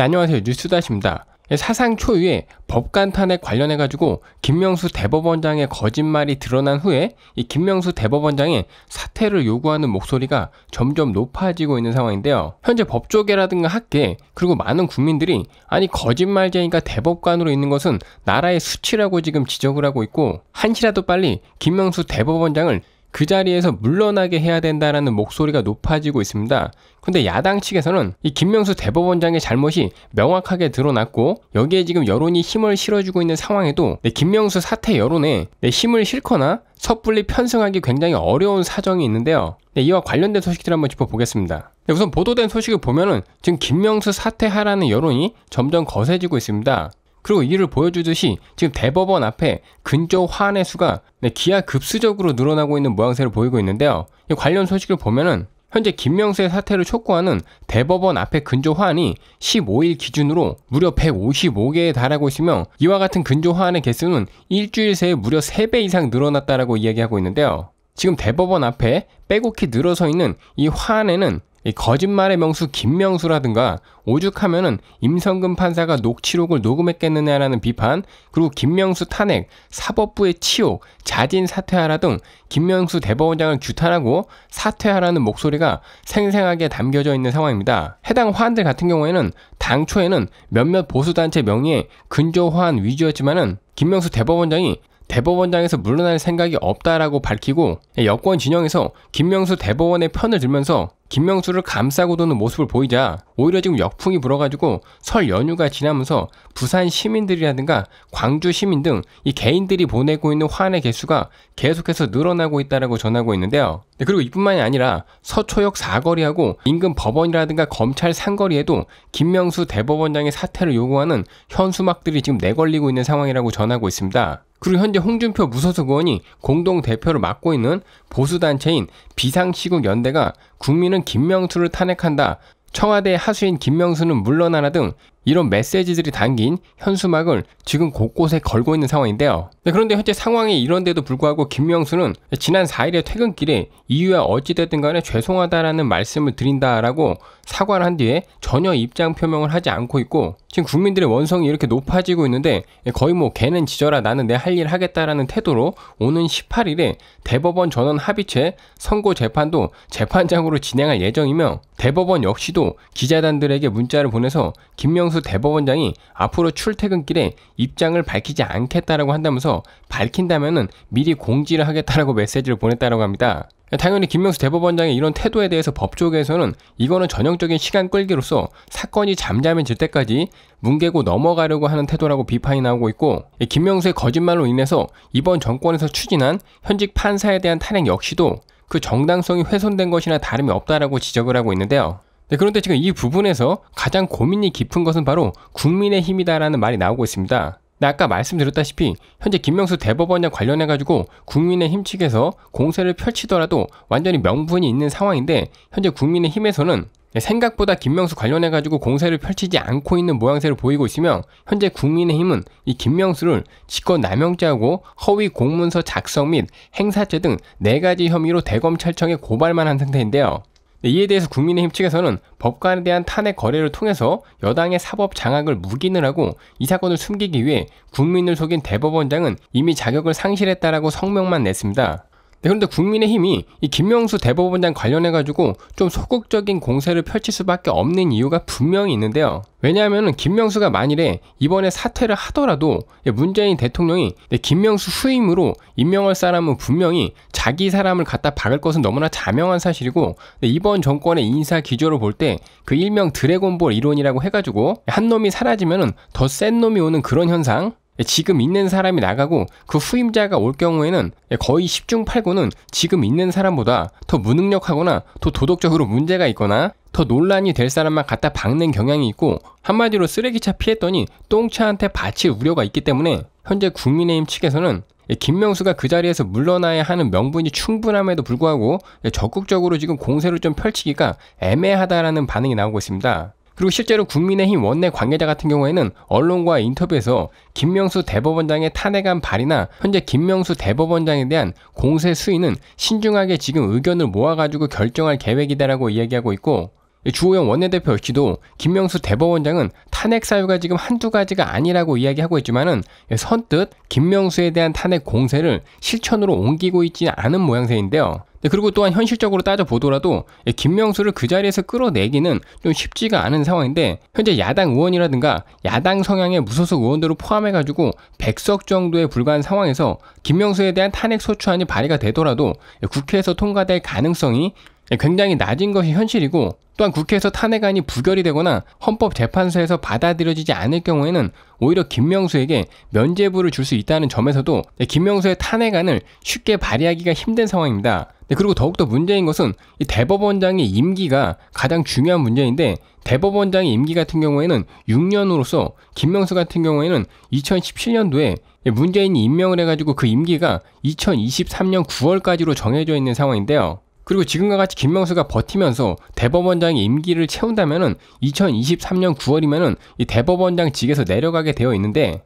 네, 안녕하세요. 뉴스다시입니다. 네, 사상 초유의 법관 탄핵 관련해 가지고 김명수 대법원장의 거짓말이 드러난 후에 이 김명수 대법원장의 사퇴를 요구하는 목소리가 점점 높아지고 있는 상황인데요. 현재 법조계라든가 학계 그리고 많은 국민들이 아니 거짓말쟁이가 대법관으로 있는 것은 나라의 수치라고 지금 지적을 하고 있고 한시라도 빨리 김명수 대법원장을 그 자리에서 물러나게 해야 된다라는 목소리가 높아지고 있습니다. 근데 야당 측에서는 이 김명수 대법원장의 잘못이 명확하게 드러났고 여기에 지금 여론이 힘을 실어주고 있는 상황에도 네, 김명수 사태 여론에 네, 힘을 실거나 섣불리 편승하기 굉장히 어려운 사정이 있는데요. 네, 이와 관련된 소식들 을 한번 짚어보겠습니다. 네, 우선 보도된 소식을 보면은 지금 김명수 사퇴하라는 여론이 점점 거세지고 있습니다. 그리고 이를 보여주듯이 지금 대법원 앞에 근저 화환의 수가 네, 기하급수적으로 늘어나고 있는 모양새를 보이고 있는데요. 관련 소식을 보면은 현재 김명수의 사태를 촉구하는 대법원 앞에 근조 화안이 15일 기준으로 무려 155개에 달하고 있으며 이와 같은 근조 화안의 개수는 일주일 새에 무려 3배 이상 늘어났다라고 이야기하고 있는데요. 지금 대법원 앞에 빼곡히 늘어서 있는 이 화안에는 거짓말의 명수 김명수라든가 오죽하면은 임성근 판사가 녹취록을 녹음했겠느냐라는 비판, 그리고 김명수 탄핵, 사법부의 치욕, 자진 사퇴하라 등 김명수 대법원장을 규탄하고 사퇴하라는 목소리가 생생하게 담겨져 있는 상황입니다. 해당 화환들 같은 경우에는 당초에는 몇몇 보수단체 명의의 근조 화환 위주였지만은 김명수 대법원장이 대법원장에서 물러날 생각이 없다라고 밝히고 여권 진영에서 김명수 대법원의 편을 들면서 김명수를 감싸고 도는 모습을 보이자 오히려 지금 역풍이 불어가지고 설 연휴가 지나면서 부산 시민들이라든가 광주 시민 등 이 개인들이 보내고 있는 화환의 개수가 계속해서 늘어나고 있다라고 전하고 있는데요. 네, 그리고 이뿐만이 아니라 서초역 사거리하고 인근 법원이라든가 검찰 상거리에도 김명수 대법원장의 사퇴를 요구하는 현수막들이 지금 내걸리고 있는 상황이라고 전하고 있습니다. 그리고 현재 홍준표 무소속 의원이 공동 대표를 맡고 있는 보수단체인 비상시국 연대가 국민은 김명수를 탄핵한다. 청와대 하수인 김명수는 물러나라 등 이런 메시지들이 담긴 현수막을 지금 곳곳에 걸고 있는 상황인데요. 네, 그런데 현재 상황이 이런데도 불구하고 김명수는 지난 4일의 퇴근길에 이유야 어찌됐든 간에 죄송하다라는 말씀을 드린다라고 사과를 한 뒤에 전혀 입장 표명을 하지 않고 있고 지금 국민들의 원성이 이렇게 높아지고 있는데 예, 거의 뭐개는 지져라 나는 내 할 일 하겠다라는 태도로 오는 18일에 대법원 전원 합의체 선고 재판도 재판장으로 진행할 예정이며 대법원 역시도 기자단들에게 문자를 보내서 김명수 박영수 대법원장이 앞으로 출퇴근길에 입장을 밝히지 않겠다라고 한다면서 밝힌다면은 미리 공지를 하겠다라고 메시지를 보냈다라고 합니다. 당연히 김명수 대법원장의 이런 태도에 대해서 법조계에서는 이거는 전형적인 시간 끌기로서 사건이 잠잠해질 때까지 뭉개고 넘어가려고 하는 태도라고 비판이 나오고 있고 김명수의 거짓말로 인해서 이번 정권에서 추진한 현직 판사에 대한 탄핵 역시도 그 정당성이 훼손된 것이나 다름이 없다라고 지적을 하고 있는데요. 네, 그런데 지금 이 부분에서 가장 고민이 깊은 것은 바로 국민의 힘이다라는 말이 나오고 있습니다. 네, 아까 말씀드렸다시피 현재 김명수 대법원장 관련해가지고 국민의힘 측에서 공세를 펼치더라도 완전히 명분이 있는 상황인데 현재 국민의힘에서는 생각보다 김명수 관련해가지고 공세를 펼치지 않고 있는 모양새를 보이고 있으며 현재 국민의힘은 이 김명수를 직권 남용죄하고 허위 공문서 작성 및 행사죄 등 네가지 혐의로 대검찰청에 고발만 한 상태인데요. 이에 대해서 국민의힘 측에서는 법관에 대한 탄핵 거래를 통해서 여당의 사법 장악을 묵인을 하고 이 사건을 숨기기 위해 국민을 속인 대법원장은 이미 자격을 상실했다라고 성명만 냈습니다. 네, 그런데 국민의힘이 이 김명수 대법원장 관련해가지고 좀 소극적인 공세를 펼칠 수밖에 없는 이유가 분명히 있는데요. 왜냐하면 김명수가 만일에 이번에 사퇴를 하더라도 예, 문재인 대통령이 네, 김명수 후임으로 임명할 사람은 분명히 자기 사람을 갖다 박을 것은 너무나 자명한 사실이고 네, 이번 정권의 인사 기조를 볼 때 그 일명 드래곤볼 이론이라고 해가지고 한 놈이 사라지면 더 센 놈이 오는 그런 현상 지금 있는 사람이 나가고 그 후임자가 올 경우에는 거의 10중 8구는 지금 있는 사람보다 더 무능력하거나 더 도덕적으로 문제가 있거나 더 논란이 될 사람만 갖다 박는 경향이 있고 한마디로 쓰레기차 피했더니 똥차한테 바칠 우려가 있기 때문에 현재 국민의힘 측에서는 김명수가 그 자리에서 물러나야 하는 명분이 충분함에도 불구하고 적극적으로 지금 공세를 좀 펼치기가 애매하다라는 반응이 나오고 있습니다. 그리고 실제로 국민의힘 원내 관계자 같은 경우에는 언론과 인터뷰에서 김명수 대법원장의 탄핵안 발의나 현재 김명수 대법원장에 대한 공세 수위는 신중하게 지금 의견을 모아가지고 결정할 계획이다라고 이야기하고 있고 주호영 원내대표 역시도 김명수 대법원장은 탄핵 사유가 지금 한두 가지가 아니라고 이야기하고 있지만은 선뜻 김명수에 대한 탄핵 공세를 실천으로 옮기고 있지 않은 모양새인데요. 네, 그리고 또한 현실적으로 따져 보더라도 예, 김명수를 그 자리에서 끌어내기는 좀 쉽지가 않은 상황인데 현재 야당 의원이라든가 야당 성향의 무소속 의원들을 포함해 가지고 100석 정도에 불과한 상황에서 김명수에 대한 탄핵 소추안이 발의가 되더라도 예, 국회에서 통과될 가능성이 굉장히 낮은 것이 현실이고 또한 국회에서 탄핵안이 부결이 되거나 헌법재판소에서 받아들여지지 않을 경우에는 오히려 김명수에게 면죄부를 줄 수 있다는 점에서도 네, 김명수의 탄핵안을 쉽게 발의하기가 힘든 상황입니다. 네, 그리고 더욱더 문제인 것은 대법원장의 임기가 가장 중요한 문제인데 대법원장의 임기 같은 경우에는 6년으로서 김명수 같은 경우에는 2017년도에 문재인이 임명을 해가지고 그 임기가 2023년 9월까지로 정해져 있는 상황인데요. 그리고 지금과 같이 김명수가 버티면서 대법원장의 임기를 채운다면은 2023년 9월이면이 대법원장 직에서 내려가게 되어 있는데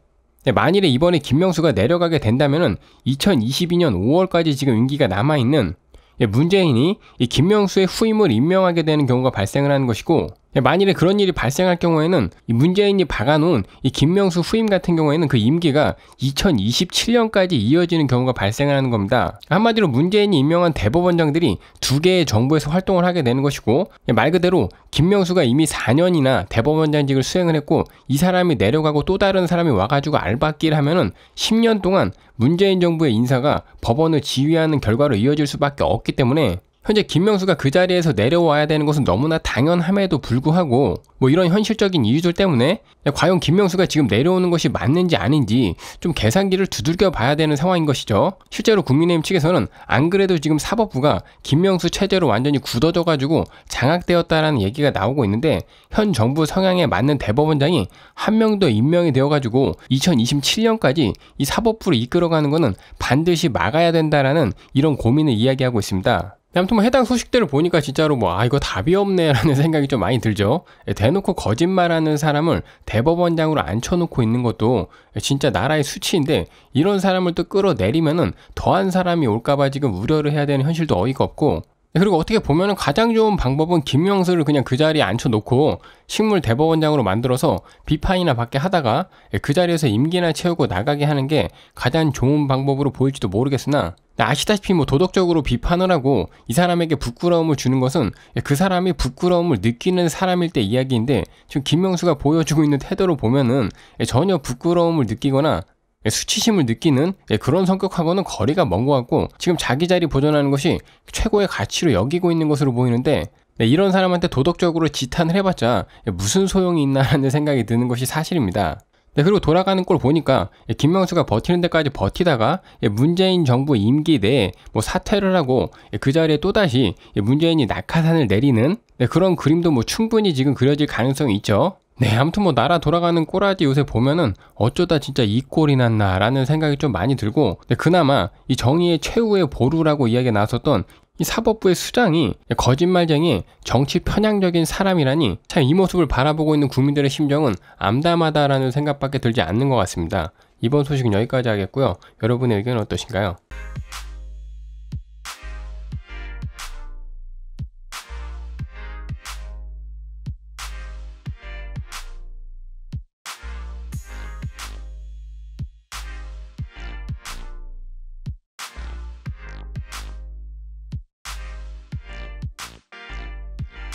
네, 만일에 이번에 김명수가 내려가게 된다면은 2022년 5월까지 지금 임기가 남아 있는 네, 문재인이 이 김명수의 후임을 임명하게 되는 경우가 발생을 하는 것이고 네, 만일에 그런 일이 발생할 경우에는 문재인이 박아놓은 이 김명수 후임 같은 경우에는 그 임기가 2027년까지 이어지는 경우가 발생하는 겁니다. 한마디로 문재인이 임명한 대법원장들이 두 개의 정부에서 활동을 하게 되는 것이고 네, 말 그대로 김명수가 이미 4년이나 대법원장직을 수행을 했고 이 사람이 내려가고 또 다른 사람이 와가지고 알바끼를 하면은 10년 동안 문재인 정부의 인사가 법원을 지휘하는 결과로 이어질 수밖에 없기 때문에 현재 김명수가 그 자리에서 내려와야 되는 것은 너무나 당연함에도 불구하고 뭐 이런 현실적인 이유들 때문에 과연 김명수가 지금 내려오는 것이 맞는지 아닌지 좀 계산기를 두들겨 봐야 되는 상황인 것이죠. 실제로 국민의힘 측에서는 안 그래도 지금 사법부가 김명수 체제로 완전히 굳어져 가지고 장악되었다라는 얘기가 나오고 있는데 현 정부 성향에 맞는 대법원장이 한명도 임명이 되어 가지고 2027년까지 이 사법부를 이끌어가는 것은 반드시 막아야 된다라는 이런 고민을 이야기하고 있습니다. 아무튼 뭐 해당 소식들을 보니까 진짜로 뭐 아 이거 답이 없네라는 생각이 좀 많이 들죠. 예, 대놓고 거짓말하는 사람을 대법원장으로 앉혀놓고 있는 것도 진짜 나라의 수치인데 이런 사람을 또 끌어내리면은 더한 사람이 올까봐 지금 우려를 해야 되는 현실도 어이가 없고 네, 그리고 어떻게 보면 가장 좋은 방법은 김명수를 그냥 그 자리에 앉혀놓고 식물 대법원장으로 만들어서 비판이나 받게 하다가 예, 그 자리에서 임기나 채우고 나가게 하는 게 가장 좋은 방법으로 보일지도 모르겠으나 아시다시피 뭐 도덕적으로 비판을 하고 이 사람에게 부끄러움을 주는 것은 예, 그 사람이 부끄러움을 느끼는 사람일 때 이야기인데 지금 김명수가 보여주고 있는 태도로 보면은 예, 전혀 부끄러움을 느끼거나 예, 수치심을 느끼는 예, 그런 성격하고는 거리가 먼 것 같고 지금 자기 자리 보존하는 것이 최고의 가치로 여기고 있는 것으로 보이는데 네, 이런 사람한테 도덕적으로 지탄을 해봤자 예, 무슨 소용이 있나라는 생각이 드는 것이 사실입니다. 네, 그리고 돌아가는 꼴 보니까 김명수가 버티는 데까지 버티다가 문재인 정부 임기 내에 뭐 사퇴를 하고 그 자리에 또다시 문재인이 낙하산을 내리는 네, 그런 그림도 뭐 충분히 지금 그려질 가능성이 있죠. 네, 아무튼 뭐 나라 돌아가는 꼬라지 요새 보면은 어쩌다 진짜 이 꼴이 났나라는 생각이 좀 많이 들고 그나마 이 정의의 최후의 보루라고 이야기 나왔었던 이 사법부의 수장이 거짓말쟁이 정치 편향적인 사람이라니 참 이 모습을 바라보고 있는 국민들의 심정은 암담하다라는 생각밖에 들지 않는 것 같습니다. 이번 소식은 여기까지 하겠고요. 여러분의 의견은 어떠신가요?